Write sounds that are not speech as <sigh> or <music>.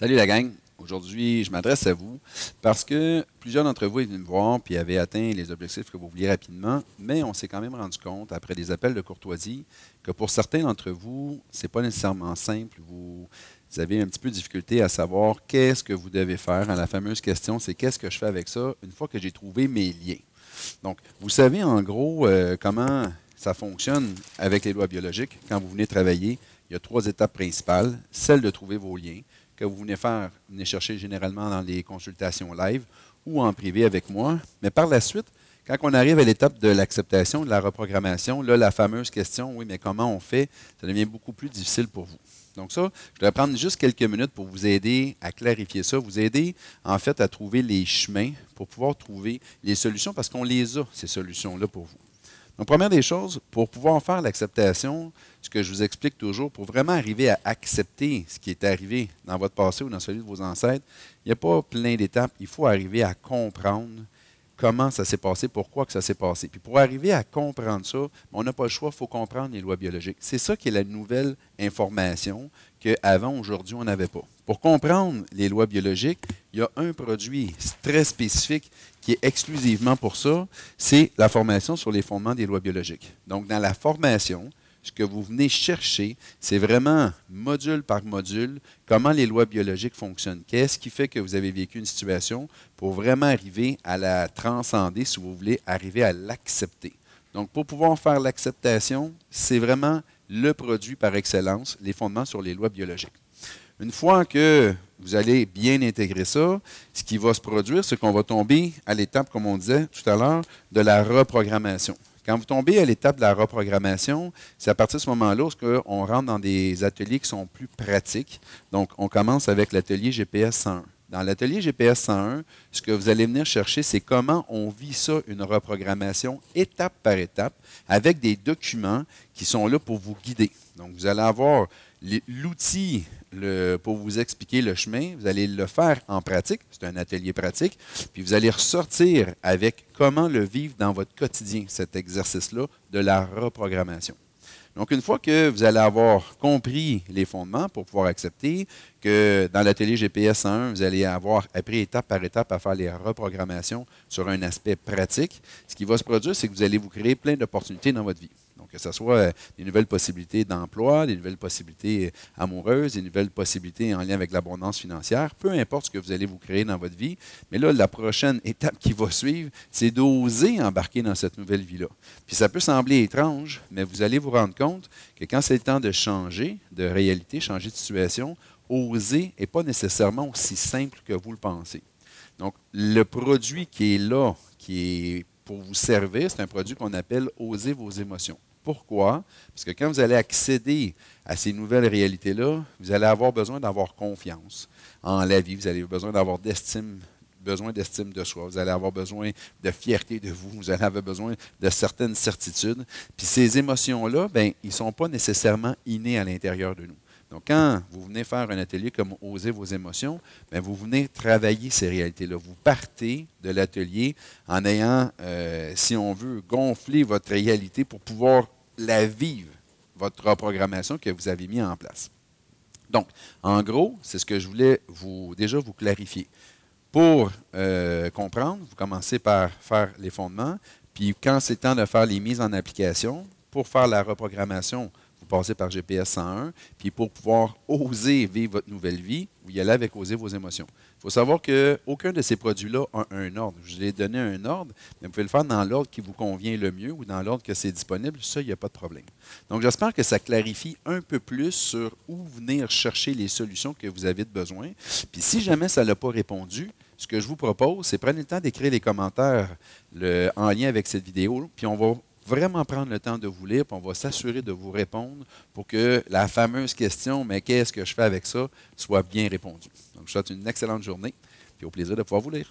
Salut la gang. Aujourd'hui, je m'adresse à vous parce que plusieurs d'entre vous sont venus me voir puis avaient atteint les objectifs que vous vouliez rapidement, mais on s'est quand même rendu compte, après des appels de courtoisie, que pour certains d'entre vous, ce n'est pas nécessairement simple. Vous, avez un petit peu de difficulté à savoir qu'est-ce que vous devez faire. La fameuse question, c'est qu'est-ce que je fais avec ça une fois que j'ai trouvé mes liens. Donc, vous savez en gros euh, comment ça fonctionne avec les lois biologiques quand vous venez travailler. Il y a trois étapes principales. Celle de trouver vos liens que vous venez faire, venez chercher généralement dans les consultations live ou en privé avec moi. Mais par la suite, quand on arrive à l'étape de l'acceptation, de la reprogrammation, là, la fameuse question, oui, mais comment on fait, ça devient beaucoup plus difficile pour vous. Donc ça, je vais prendre juste quelques minutes pour vous aider à clarifier ça, vous aider en fait à trouver les chemins pour pouvoir trouver les solutions, parce qu'on les a, ces solutions-là pour vous. Donc, première des choses, pour pouvoir faire l'acceptation, ce que je vous explique toujours, pour vraiment arriver à accepter ce qui est arrivé dans votre passé ou dans celui de vos ancêtres, il n'y a pas plein d'étapes. Il faut arriver à comprendre comment ça s'est passé, pourquoi que ça s'est passé. Puis pour arriver à comprendre ça, on n'a pas le choix, il faut comprendre les lois biologiques. C'est ça qui est la nouvelle information qu'avant, aujourd'hui, on n'avait pas. Pour comprendre les lois biologiques, il y a un produit très spécifique qui est exclusivement pour ça, c'est la formation sur les fondements des lois biologiques. Donc, dans la formation, ce que vous venez chercher, c'est vraiment module par module, comment les lois biologiques fonctionnent. Qu'est-ce qui fait que vous avez vécu une situation pour vraiment arriver à la transcender, si vous voulez, arriver à l'accepter. Donc, pour pouvoir faire l'acceptation, c'est vraiment le produit par excellence, les fondements sur les lois biologiques. Une fois que vous allez bien intégrer ça, ce qui va se produire, c'est qu'on va tomber à l'étape, comme on disait tout à l'heure, de la reprogrammation. Quand vous tombez à l'étape de la reprogrammation, c'est à partir de ce moment-là qu'on rentre dans des ateliers qui sont plus pratiques. Donc, on commence avec l'atelier GPS 101. Dans l'atelier GPS 101, ce que vous allez venir chercher, c'est comment on vit ça, une reprogrammation étape par étape, avec des documents qui sont là pour vous guider. Donc, vous allez avoir l'outil pour vous expliquer le chemin, vous allez le faire en pratique, c'est un atelier pratique, puis vous allez ressortir avec comment le vivre dans votre quotidien, cet exercice-là de la reprogrammation. Donc, une fois que vous allez avoir compris les fondements pour pouvoir accepter, que dans l'atelier GPS 1, vous allez avoir appris étape par étape à faire les reprogrammations sur un aspect pratique, ce qui va se produire, c'est que vous allez vous créer plein d'opportunités dans votre vie. Donc, que ce soit euh, des nouvelles possibilités d'emploi, des nouvelles possibilités euh, amoureuses, des nouvelles possibilités en lien avec l'abondance financière, peu importe ce que vous allez vous créer dans votre vie. Mais là, la prochaine <laughs> étape qui va suivre, c'est d'oser embarquer dans cette nouvelle vie-là. Puis ça peut sembler étrange, mais vous allez vous rendre compte que quand c'est le temps de changer de réalité, changer de situation, oser n'est pas nécessairement aussi simple que vous le pensez. Donc, le produit qui est là, qui est pour vous servir, c'est un produit qu'on appelle Oser vos émotions. Pourquoi? Parce que quand vous allez accéder à ces nouvelles réalités-là, vous allez avoir besoin d'avoir confiance en la vie, vous allez avoir besoin d'avoir d'estime besoin d'estime de soi, vous allez avoir besoin de fierté de vous, vous allez avoir besoin de certaines certitudes. Puis ces émotions-là, ben, ils ne sont pas nécessairement innés à l'intérieur de nous. Donc, quand vous venez faire un atelier comme Oser vos émotions, ben, vous venez travailler ces réalités-là. Vous partez de l'atelier en ayant, euh, si on veut, gonflé votre réalité pour pouvoir la vivre, votre reprogrammation que vous avez mis en place. Donc, en gros, c'est ce que je voulais vous, déjà vous clarifier. Pour euh, comprendre, vous commencez par faire les fondements, puis quand c'est temps de faire les mises en application, pour faire la reprogrammation, passer par GPS 101. Puis pour pouvoir oser vivre votre nouvelle vie, vous y allez avec oser vos émotions. Il faut savoir qu'aucun de ces produits-là a un ordre. Je vous ai donné un ordre, mais vous pouvez le faire dans l'ordre qui vous convient le mieux ou dans l'ordre que c'est disponible. Ça, il n'y a pas de problème. Donc, j'espère que ça clarifie un peu plus sur où venir chercher les solutions que vous avez de besoin. Puis si jamais ça l'a pas répondu, ce que je vous propose, c'est prenez le temps d'écrire les commentaires en lien avec cette vidéo, puis on va vraiment prendre le temps de vous lire, puis on va s'assurer de vous répondre pour que la fameuse question, mais qu'est-ce que je fais avec ça, soit bien répondue. Donc, je vous souhaite une excellente journée, puis au plaisir de pouvoir vous lire.